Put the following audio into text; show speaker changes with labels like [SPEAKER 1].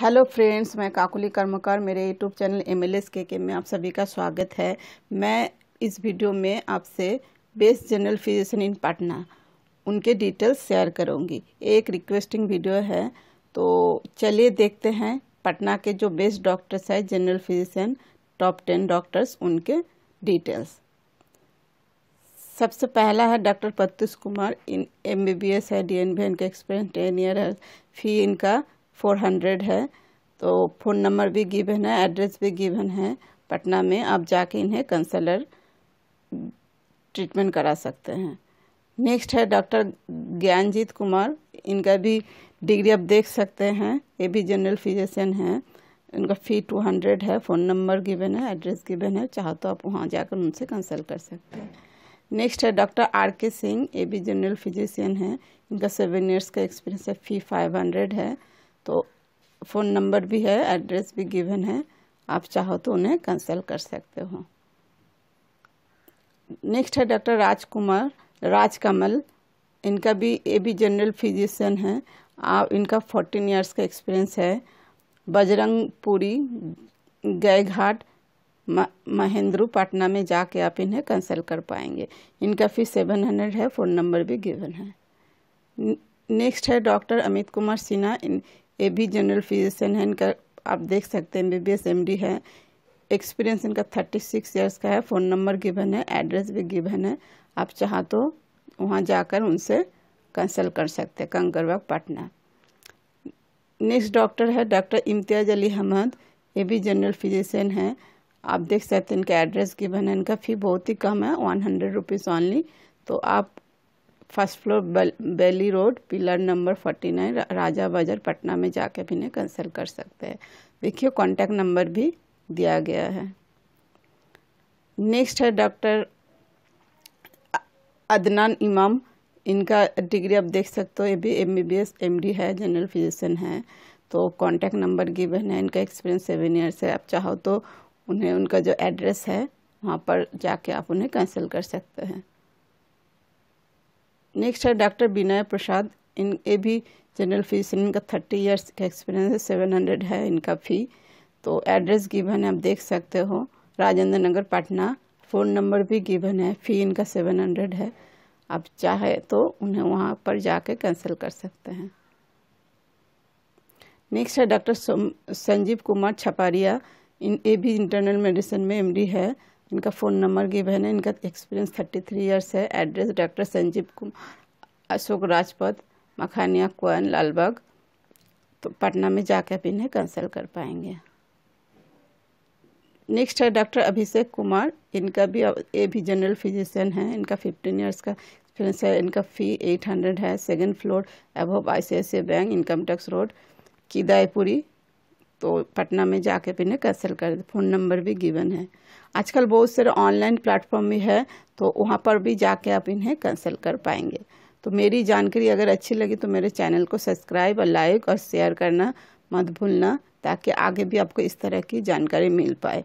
[SPEAKER 1] hello friends मैं काकुली कर्मकार मेरे YouTube channel M L S K K में आप सभी का स्वागत है मैं इस वीडियो में आपसे best general physician in Patna उनके डिटेल्स शेयर करूंगी एक रिक्वेस्टिंग वीडियो है तो चलिए देखते हैं पटना के जो बेस्ट डॉक्टर्स हैं general physician top ten doctors उनके डिटेल्स सबसे पहला है doctor Pratyush Kumar in M B B S है डी एन बी एन का एक्सपीरियंस टेन ईयर है फी इनका फोर हंड्रेड है तो फ़ोन नंबर भी गिवन है एड्रेस भी गिवन है पटना में आप जाके इन्हें कंसलर ट्रीटमेंट करा सकते हैं नेक्स्ट है डॉक्टर ज्ञानजीत कुमार इनका भी डिग्री आप देख सकते हैं ये भी जनरल फिजिशियन है इनका फ़ी टू हंड्रेड है फ़ोन नंबर गिवन है एड्रेस गिवन है चाहो तो आप वहाँ जाकर उनसे कंसल्ट कर सकते हैं नेक्स्ट है डॉक्टर आर के सिंह ये भी जनरल फिजिशियन है इनका सेवन ईयर्स का एक्सपीरियंस है फ़ी फाइव हंड्रेड है तो फ़ोन नंबर भी है एड्रेस भी गिवन है आप चाहो तो उन्हें कंसल्ट कर सकते हो नेक्स्ट है डॉक्टर राजकुमार राजकमल इनका भी ए भी जनरल फिजिशियन है आ, इनका फोर्टीन इयर्स का एक्सपीरियंस है बजरंग पुरी महेंद्रू पटना में जाके आप इन्हें कंसल्ट कर पाएंगे इनका फीस सेवन हंड्रेड है फ़ोन नंबर भी गिवन है नेक्स्ट है डॉक्टर अमित कुमार सिन्हा इन ये भी जनरल फिजिशियन है इनका आप देख सकते हैं B B S M D है एक्सपीरियंस इनका थर्टी सिक्स ईयर्स का है फ़ोन नंबर गिवन है एड्रेस भी गिवन है आप चाह तो वहाँ जाकर उनसे कंसल्ट कर सकते हैं कंकरबाग पटना नेक्स्ट डॉक्टर है डॉक्टर इम्तियाज़ अली अहमद ये भी जनरल फिजिशियन है आप देख सकते हैं इनका एड्रेस गिवन है इनका फ़ी बहुत ही कम है वन हंड्रेड रुपीज़ ऑनली तो आप फर्स्ट फ्लोर बेल, Bailey road pillar number forty nine Raja Bazar Patna में जाके भी इन्हें कंसल्ट कर सकते हैं देखिए कॉन्टैक्ट नंबर भी दिया गया है नेक्स्ट है डॉक्टर अदनान इमाम इनका डिग्री आप देख सकते हो ये भी M B B S M D है जनरल फिजिशियन है तो कॉन्टैक्ट नंबर गिवन है इनका एक्सपीरियंस सेवन ईयर्स है आप चाहो तो उन्हें उनका जो एड्रेस है वहाँ पर जाके आप उन्हें कैंसिल कर सकते हैं नेक्स्ट है डॉक्टर विनय प्रसाद इन ये भी जनरल फीस इनका थर्टी इयर्स का एक्सपीरियंस है सेवन हंड्रेड है इनका फ़ी तो एड्रेस गिवन है आप देख सकते हो राजेंद्र नगर पटना फ़ोन नंबर भी गिवन है फ़ी इनका सेवन हंड्रेड है आप चाहे तो उन्हें वहाँ पर जाके कैंसिल कर सकते हैं नेक्स्ट है डॉक्टर संजीव कुमार छपारिया इन ए भी इंटरनल मेडिसिन में एमडी है इनका फ़ोन नंबर गिव है इनका एक्सपीरियंस थर्टी थ्री ईयर्स है एड्रेस डॉक्टर संजीव कुमार अशोक राजपथ मखानिया कोन लालबाग तो पटना में जाकर आप इन्हें कंसल्ट कर पाएंगे नेक्स्ट है डॉक्टर अभिषेक कुमार इनका भी ए भी जनरल फिजिशियन है इनका फिफ्टीन ईयर्स का एक्सपीरियंस है इनका फ़ी एट हंड्रेड है second floor above I bank income tax road Kidaipuri तो पटना में जाके भी ना कैंसिल कर फ़ोन नंबर भी गिवन है आजकल बहुत सारे ऑनलाइन प्लेटफॉर्म भी है तो वहाँ पर भी जाके आप इन्हें कैंसिल कर पाएंगे तो मेरी जानकारी अगर अच्छी लगी तो मेरे चैनल को सब्सक्राइब और लाइक और शेयर करना मत भूलना ताकि आगे भी आपको इस तरह की जानकारी मिल पाए